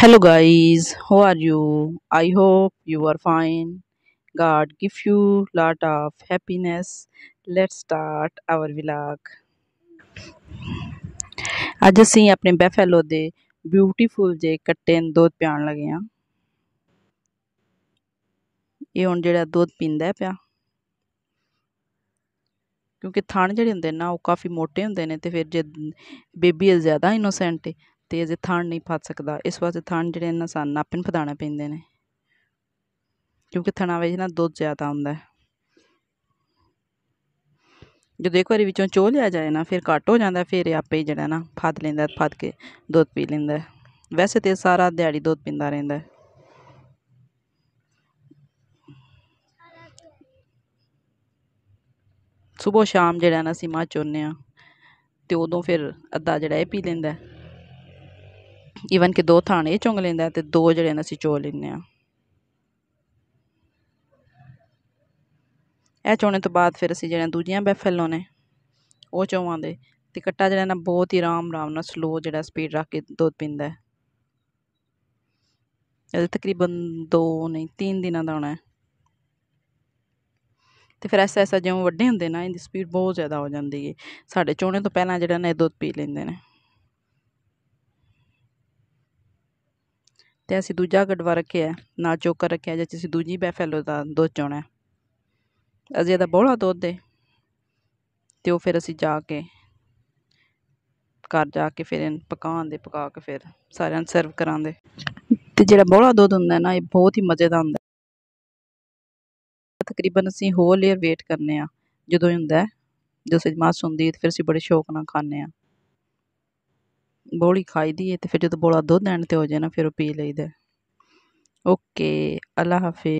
hello guys how are you i hope you are fine god give you lot of happiness let's start our vlog ਅੱਜ ਅਸੀਂ ਆਪਣੇ ਬੈਫੈਲੋ ਦੇ beautiful ਜੇ ਕੱਟੇ ਨੂੰ ਦੁੱਧ ਪਿਆਣ ਲੱਗੇ ਆ ਇਹ ਹੁਣ ਜਿਹੜਾ ਦੁੱਧ ਪੀਂਦਾ ਪਿਆ ਕਿਉਂਕਿ ਥਣ ਜਿਹੜੇ ਹੁੰਦੇ ਨਾ ਉਹ ਕਾਫੀ ਮੋਟੇ ਹੁੰਦੇ ਨੇ ਤੇ ਫਿਰ ਜੇ ਬੇਬੀ ਜ਼ਿਆਦਾ ਇਨੋਸੈਂਟ ਤੇ ਅਜੇ ਥਣ ਨਹੀਂ ਫੱਤ ਸਕਦਾ ਇਸ ਵਾਸਤੇ ਥਣ ਜਿਹੜੇ ਇਹਨਾਂ ਸਾਨੂੰ ਆਪੇ ਫਦਾਣਾ ਪੈਂਦੇ ਨੇ ਕਿਉਂਕਿ ਥਣਾ ਵਿੱਚ ਨਾ ਦੁੱਧ ਜ਼ਿਆਦਾ ਹੈ ਜੇ ਇੱਕ ਵਾਰੀ ਵਿੱਚੋਂ ਚੋ ਲਿਆ ਜਾਏ ਨਾ ਫਿਰ ਕਾਟ ਹੋ ਜਾਂਦਾ ਫਿਰ ਆਪੇ ਜਿਹੜਾ ਨਾ ਫੱਦ ਲੈਂਦਾ ਫੱਦ ਕੇ ਦੁੱਧ ਪੀ ਲੈਂਦਾ ਵੈਸੇ ਤੇ ਸਾਰਾ ਦਿਹਾੜੀ ਦੁੱਧ ਪਿੰਦਾ ਰਹਿੰਦਾ ਸਵੇਰ ਸ਼ਾਮ ਜਿਹੜਾ ਨਾ ਸੀਮਾ ਮਾਂ ਚੋਨੇ ਆ ਤੇ ਉਦੋਂ ਫਿਰ ਅੱਧਾ ਜਿਹੜਾ ਇਹ ਪੀ ਲੈਂਦਾ ਈਵਨ ਕਿ ਦੋ ਥਾਣੇ ਚੁੰਗ ਲੈਂਦਾ ਤੇ ਦੋ ਜਿਹੜੇ ਨੇ ਅਸੀਂ ਚੋ ਲੈਂਦੇ ਆ ਇਹ ਚੋਣੇ ਤੋਂ ਬਾਅਦ ਫਿਰ ਅਸੀਂ ਜਿਹੜੇ ਦੂਜੀਆਂ ਬੈਫਲ ਨੇ ਉਹ ਚੋਵਾਂਦੇ ਤੇ ਕੱਟਾ ਜਿਹੜਾ ਨਾ ਬਹੁਤ ਹੀ ਆਰਾਮ ਆਰਾਮ ਨਾਲ ਸਲੋ ਜਿਹੜਾ ਸਪੀਡ ਰੱਖ ਕੇ ਦੁੱਧ ਪਿੰਦਾ ਹੈ ਇਹ ਤਕਰੀਬਨ 2 ਨਹੀਂ 3 ਦਿਨਾਂ ਦਾ ਹੋਣਾ ਤੇ ਫਿਰ ਐਸਾ ਐਸਾ ਜਿਵੇਂ ਵੱਡੇ ਹੁੰਦੇ ਨਾ ਇਹਦੀ ਸਪੀਡ ਬਹੁਤ ਜ਼ਿਆਦਾ ਹੋ ਜਾਂਦੀ ਹੈ ਸਾਡੇ ਚੋਣੇ ਤੋਂ ਪਹਿਲਾਂ ਜਿਹੜਾ ਨਾ ਇਹ ਦੁੱਧ ਪੀ ਲੈਂਦੇ ਨੇ ਤੇ ਅਸੀਂ ਦੂਜਾ ਕਢਵਾ ਰੱਖਿਆ ਨਾ ਚੋਕਰ ਰੱਖਿਆ ਜਿਹਦੇ ਅਸੀਂ ਦੂਜੀ ਬੈਫੈਲੋ ਦਾ ਦੁੱਧ ਚੋਣਾ ਅਜੇ ਦਾ ਬੋਲਾ ਦੁੱਧ ਦੇ ਤੇ ਉਹ ਫਿਰ ਅਸੀਂ ਜਾ ਕੇ ਘਰ ਜਾ ਕੇ ਫਿਰ ਇਹਨੂੰ ਪਕਾਉਣ ਦੇ ਪਕਾ ਕੇ ਫਿਰ ਸਾਰਿਆਂ ਨੂੰ ਸਰਵ ਕਰਾਂਦੇ ਤੇ ਜਿਹੜਾ ਬੋਲਾ ਦੁੱਧ ਹੁੰਦਾ ਨਾ ਇਹ ਬਹੁਤ ਹੀ ਮਜ਼ੇ ਦਾ ਹੁੰਦਾ ਤਕਰੀਬਨ ਅਸੀਂ ਹੋਲ ਏਅਰ ਵੇਟ ਕਰਨੇ ਆ ਜਦੋਂ ਹੁੰਦਾ ਜਦੋਂ ਸਜਮਾਸ ਹੁੰਦੀ ਹੈ ਫਿਰ ਅਸੀਂ ਬੜੇ ਸ਼ੌਕ ਨਾਲ ਖਾਂਦੇ ਆ ਬੋਲੀ ਖਾਈ ਦੀ ਤੇ ਫਿਰ ਜਦੋਂ ਬੋਲਾ ਦੁੱਧ ਦੇਣ 'ਤੇ ਹੋ ਜਾਏ ਨਾ ਫਿਰ ਉਹ ਪੀ ਲਈਦਾ ਓਕੇ ਅੱਲਾ ਹਾਫਿਜ਼